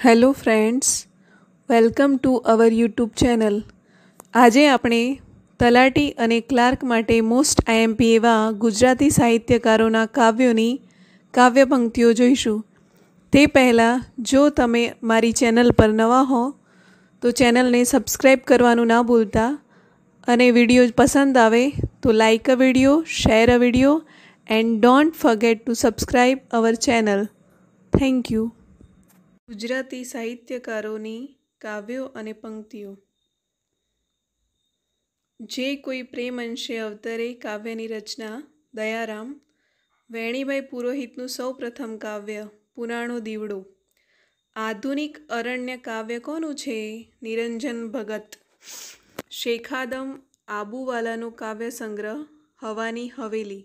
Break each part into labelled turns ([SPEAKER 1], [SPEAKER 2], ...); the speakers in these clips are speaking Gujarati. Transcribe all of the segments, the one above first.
[SPEAKER 1] hello friends welcome to our YouTube channel આજે આપણે તલાટી અને ક્લાર્ક માટે મોસ્ટ આઈએમપી એવા ગુજરાતી સાહિત્યકારોના કાવ્યોની કાવ્ય પંક્તિઓ જોઈશું તે પહેલાં જો તમે મારી ચેનલ પર નવા હો તો ચેનલને સબસ્ક્રાઈબ કરવાનું ના ભૂલતા અને વિડીયો પસંદ આવે તો like a video share a video and don't forget to subscribe our channel thank you Gujarati સાહિત્યકારોની કાવ્યો અને પંક્તિઓ જે કોઈ પ્રેમ અંશે અવતરે કાવ્યની રચના દયારામ વેણીભાઈ પુરોહિતનું સૌ પ્રથમ કાવ્ય પુરાણો દીવડો આધુનિક અરણ્ય કાવ્ય કોનું છે નિરંજન ભગત શેખાદમ આબુવાલાનું કાવ્ય સંગ્રહ હવાની હવેલી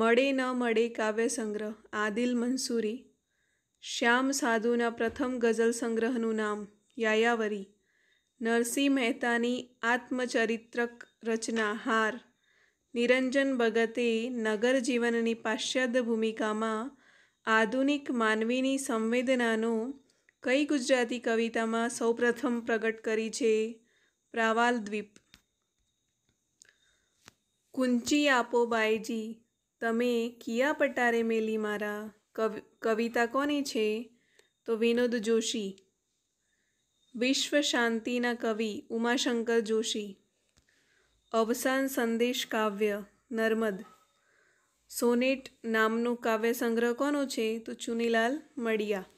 [SPEAKER 1] મળે ન મળે કાવ્ય સંગ્રહ આદિલ મંસૂરી શ્યામ સાધુના પ્રથમ ગઝલ સંગ્રહનું નામ યાયાવરી નરસિંહ મહેતાની આત્મચરિત્રક રચના હાર નિરંજન ભગતે નગર જીવનની પાશ્ચાત્ય ભૂમિકામાં આધુનિક માનવીની સંવેદનાનો કઈ ગુજરાતી કવિતામાં સૌપ્રથમ પ્રગટ કરી છે પ્રાવાલ દ્વીપ કુંચી આપો બાઈજી તમે કિયા પટારે મેલી મારા કવિતા કોની છે તો વિનોદ જોશી વિશ્વ શાંતિના કવિ ઉમાશંકર જોશી અવસાન સંદેશ કાવ્ય નર્મદ સોનેટ નામનું કાવ્ય સંગ્રહ કોનો છે તો ચુનીલાલ મળિયા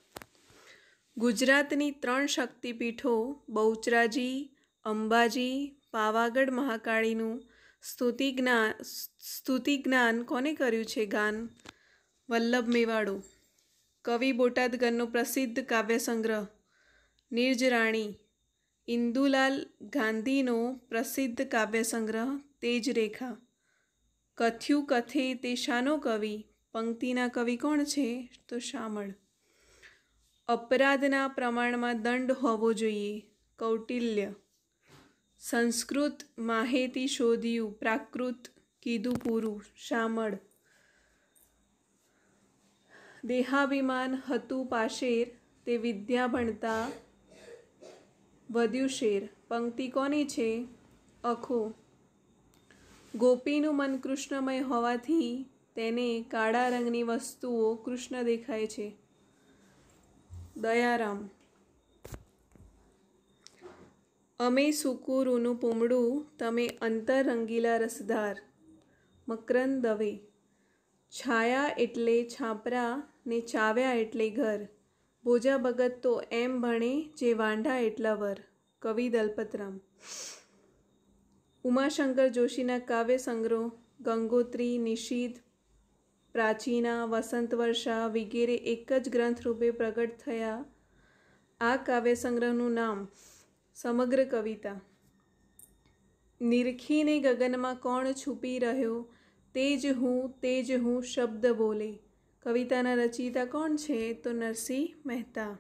[SPEAKER 1] ગુજરાતની ત્રણ શક્તિપીઠો બહુચરાજી અંબાજી પાવાગઢ મહાકાળીનું સ્તુતિ જ્ઞાન સ્તુતિ જ્ઞાન કોને કર્યું છે ગાન વલ્લભ મેવાડો કવિ બોટાદગરનો પ્રસિદ્ધ કાવ્ય કાવ્યસંગ્રહ નિર્જરાણી ઇન્દુલાલ ગાંધીનો પ્રસિદ્ધ કાવ્ય કાવ્યસંગ્રહ તેજરેખા કથ્યું કથે તે શાનો કવિ પંક્તિના કવિ કોણ છે તો શામળ અપરાધના પ્રમાણમાં દંડ હોવો જોઈએ કૌટિલ્ય સંસ્કૃત માહિતી શોધ્યું પ્રાકૃત કીધું પૂરું શામળ દેહાભિમાન હતું પાશેર તે વિદ્યા ભણતા વધ્યું શેર પંક્તિ કોની છે અખો ગોપીનું મન કૃષ્ણમય હોવાથી તેને કાળા રંગની વસ્તુઓ કૃષ્ણ દેખાય છે દયારામ અમે સુકુરુનું પૂમડું તમે અંતર રંગીલા રસધાર મકરંદ દવે છાયા એટલે છાપરા ને ચાવ્યા એટલે ઘર ભોજા ભગત તો એમ ભણે જે વાંઢા એટલા વર કવિ દલપતરામ ઉમાશંકર જોશીના કાવ્ય સંગ્રહ ગંગોત્રી નિષીધ પ્રાચીના વસંતવર્ષા વિગેરે એક જ ગ્રંથ રૂપે પ્રગટ થયા આ કાવ્ય સંગ્રહનું નામ સમગ્ર કવિતા નિરખીને ગગનમાં કોણ છુપી રહ્યો તે જ હું તે જ હું શબ્દ બોલે કવિતાના રચયિતા કોણ છે તો નરસિંહ મહેતા